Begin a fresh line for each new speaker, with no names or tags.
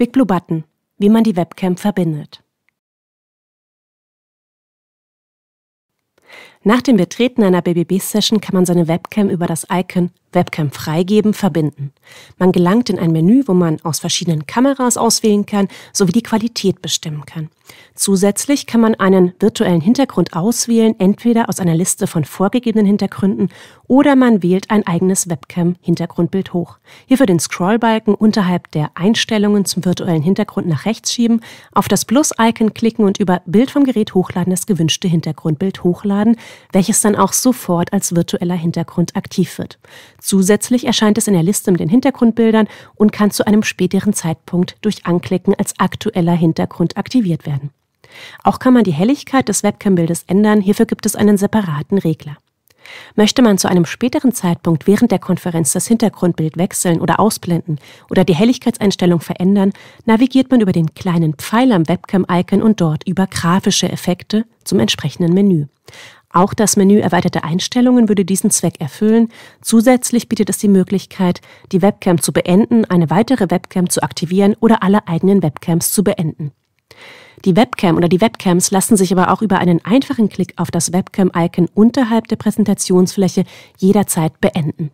Big Blue Button, wie man die Webcam verbindet. Nach dem Betreten einer BBB-Session kann man seine Webcam über das Icon Webcam freigeben, verbinden. Man gelangt in ein Menü, wo man aus verschiedenen Kameras auswählen kann, sowie die Qualität bestimmen kann. Zusätzlich kann man einen virtuellen Hintergrund auswählen, entweder aus einer Liste von vorgegebenen Hintergründen oder man wählt ein eigenes Webcam-Hintergrundbild hoch. Hierfür den Scrollbalken unterhalb der Einstellungen zum virtuellen Hintergrund nach rechts schieben, auf das Plus-Icon klicken und über Bild vom Gerät hochladen das gewünschte Hintergrundbild hochladen, welches dann auch sofort als virtueller Hintergrund aktiv wird. Zusätzlich erscheint es in der Liste mit den Hintergrundbildern und kann zu einem späteren Zeitpunkt durch Anklicken als aktueller Hintergrund aktiviert werden. Auch kann man die Helligkeit des Webcam-Bildes ändern, hierfür gibt es einen separaten Regler. Möchte man zu einem späteren Zeitpunkt während der Konferenz das Hintergrundbild wechseln oder ausblenden oder die Helligkeitseinstellung verändern, navigiert man über den kleinen Pfeil am Webcam-Icon und dort über grafische Effekte zum entsprechenden Menü. Auch das Menü Erweiterte Einstellungen würde diesen Zweck erfüllen. Zusätzlich bietet es die Möglichkeit, die Webcam zu beenden, eine weitere Webcam zu aktivieren oder alle eigenen Webcams zu beenden. Die Webcam oder die Webcams lassen sich aber auch über einen einfachen Klick auf das Webcam-Icon unterhalb der Präsentationsfläche jederzeit beenden.